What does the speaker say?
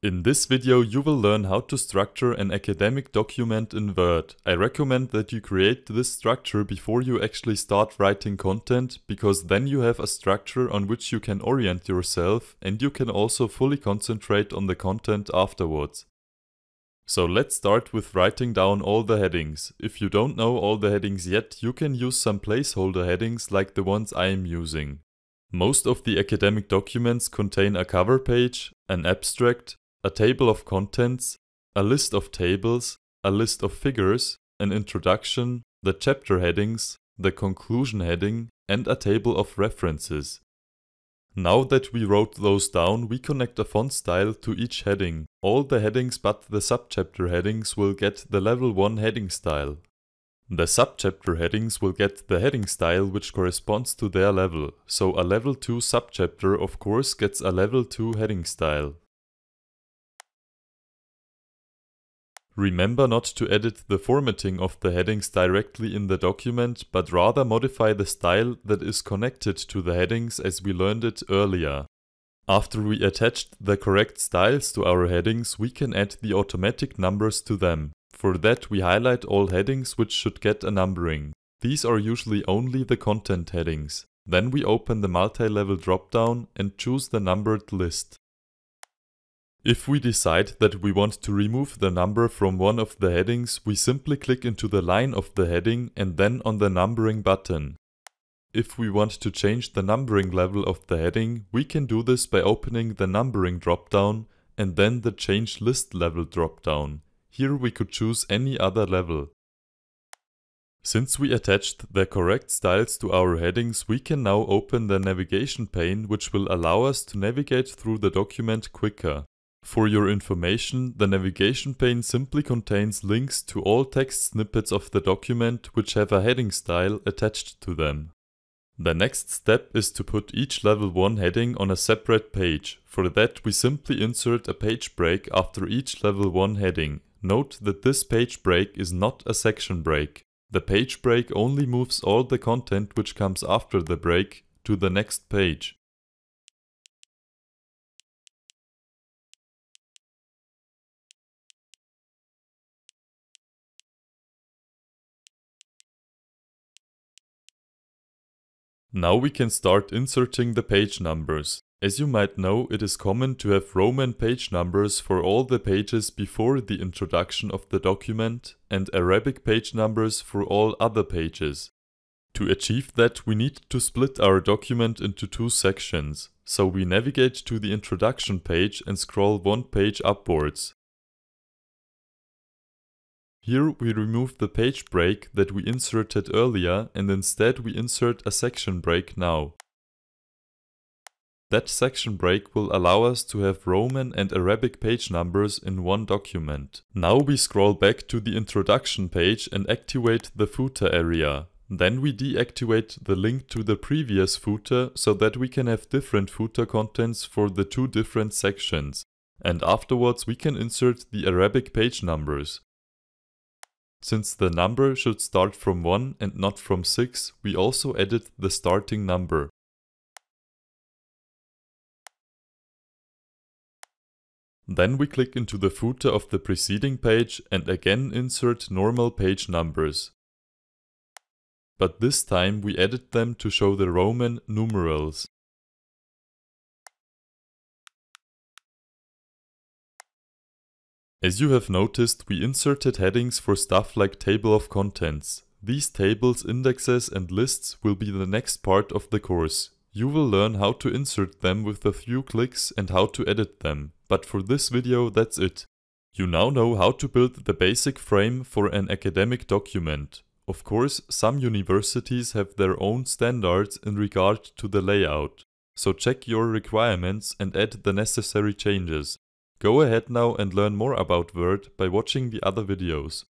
In this video you will learn how to structure an academic document in Word. I recommend that you create this structure before you actually start writing content, because then you have a structure on which you can orient yourself and you can also fully concentrate on the content afterwards. So let's start with writing down all the headings. If you don't know all the headings yet, you can use some placeholder headings like the ones I am using. Most of the academic documents contain a cover page, an abstract, a table of contents, a list of tables, a list of figures, an introduction, the chapter headings, the conclusion heading, and a table of references. Now that we wrote those down, we connect a font style to each heading. All the headings but the subchapter headings will get the level 1 heading style. The subchapter headings will get the heading style which corresponds to their level, so a level 2 subchapter of course gets a level 2 heading style. Remember not to edit the formatting of the headings directly in the document, but rather modify the style that is connected to the headings as we learned it earlier. After we attached the correct styles to our headings, we can add the automatic numbers to them. For that we highlight all headings which should get a numbering. These are usually only the content headings. Then we open the multi-level dropdown and choose the numbered list. If we decide that we want to remove the number from one of the headings, we simply click into the line of the heading and then on the numbering button. If we want to change the numbering level of the heading, we can do this by opening the numbering dropdown and then the change list level dropdown. Here we could choose any other level. Since we attached the correct styles to our headings, we can now open the navigation pane which will allow us to navigate through the document quicker. For your information, the navigation pane simply contains links to all text snippets of the document which have a heading style attached to them. The next step is to put each level 1 heading on a separate page. For that we simply insert a page break after each level 1 heading. Note that this page break is not a section break. The page break only moves all the content which comes after the break to the next page. Now we can start inserting the page numbers. As you might know, it is common to have Roman page numbers for all the pages before the introduction of the document and Arabic page numbers for all other pages. To achieve that, we need to split our document into two sections. So we navigate to the introduction page and scroll one page upwards. Here we remove the page break that we inserted earlier and instead we insert a section break now. That section break will allow us to have Roman and Arabic page numbers in one document. Now we scroll back to the introduction page and activate the footer area. Then we deactivate the link to the previous footer so that we can have different footer contents for the two different sections. And afterwards we can insert the Arabic page numbers. Since the number should start from 1 and not from 6, we also added the starting number. Then we click into the footer of the preceding page and again insert normal page numbers. But this time we added them to show the Roman numerals. As you have noticed, we inserted headings for stuff like table of contents. These tables, indexes and lists will be the next part of the course. You will learn how to insert them with a few clicks and how to edit them. But for this video that's it. You now know how to build the basic frame for an academic document. Of course, some universities have their own standards in regard to the layout. So check your requirements and add the necessary changes. Go ahead now and learn more about Word by watching the other videos.